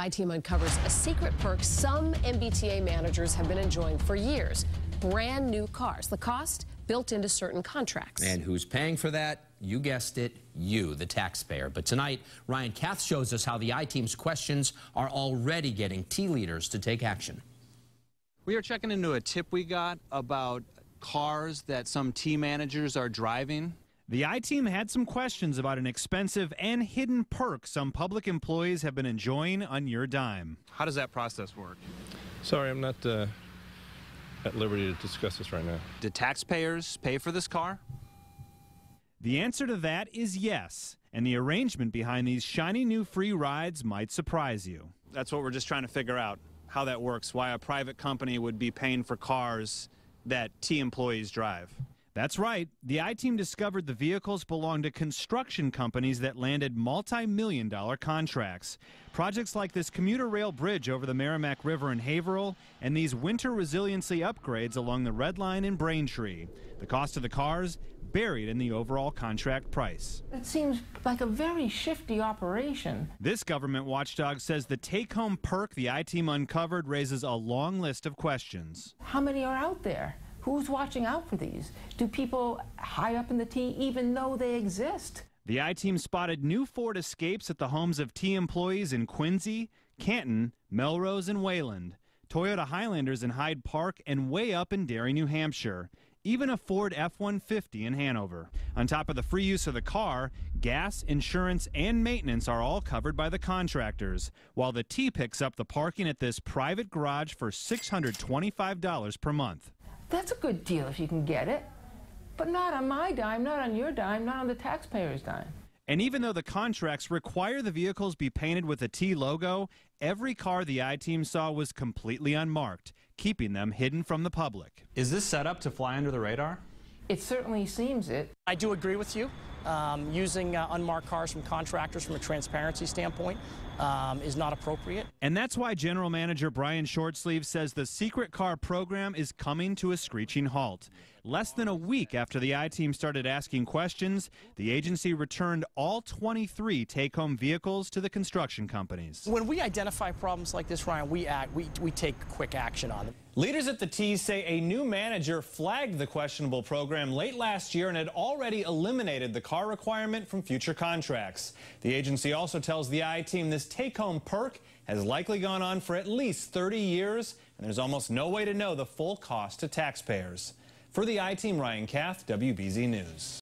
My team uncovers a secret perk some MBTA managers have been enjoying for years. Brand new cars. The cost built into certain contracts. And who's paying for that? You guessed it, you, the taxpayer. But tonight, Ryan Kath shows us how the I-Team's questions are already getting T leaders to take action. We are checking into a tip we got about cars that some T managers are driving the I team had some questions about an expensive and hidden perk some public employees have been enjoying on your dime. How does that process work? Sorry, I'm not uh, at liberty to discuss this right now. Did taxpayers pay for this car? The answer to that is yes, and the arrangement behind these shiny new free rides might surprise you. That's what we're just trying to figure out how that works, why a private company would be paying for cars that T employees drive. That's right. The I team discovered the vehicles belonged to construction companies that landed multi million dollar contracts. Projects like this commuter rail bridge over the Merrimack River in Haverhill and these winter resiliency upgrades along the Red Line in Braintree. The cost of the cars buried in the overall contract price. It seems like a very shifty operation. This government watchdog says the take home perk the I team uncovered raises a long list of questions. How many are out there? Who's watching out for these? Do people high up in the T even know they exist? The I team spotted new Ford Escapes at the homes of T employees in Quincy, Canton, Melrose, and Wayland. Toyota Highlanders in Hyde Park and way up in Derry, New Hampshire. Even a Ford F 150 in Hanover. On top of the free use of the car, gas, insurance, and maintenance are all covered by the contractors, while the T picks up the parking at this private garage for $625 per month. That's a good deal if you can get it, but not on my dime, not on your dime, not on the taxpayer's dime. And even though the contracts require the vehicles be painted with a T logo, every car the I team saw was completely unmarked, keeping them hidden from the public. Is this set up to fly under the radar? It certainly seems it. I do agree with you. Um, using uh, unmarked cars from contractors from a transparency standpoint um, is not appropriate. And that's why General Manager Brian Shortsleeve says the secret car program is coming to a screeching halt. Less than a week after the I team started asking questions, the agency returned all 23 take home vehicles to the construction companies. When we identify problems like this, Ryan, we act, we, we take quick action on them. Leaders at the T say a new manager flagged the questionable program late last year and had already eliminated the car requirement from future contracts. The agency also tells the I team this take home perk has likely gone on for at least 30 years, and there's almost no way to know the full cost to taxpayers. For the I team, Ryan Kath, WBZ News.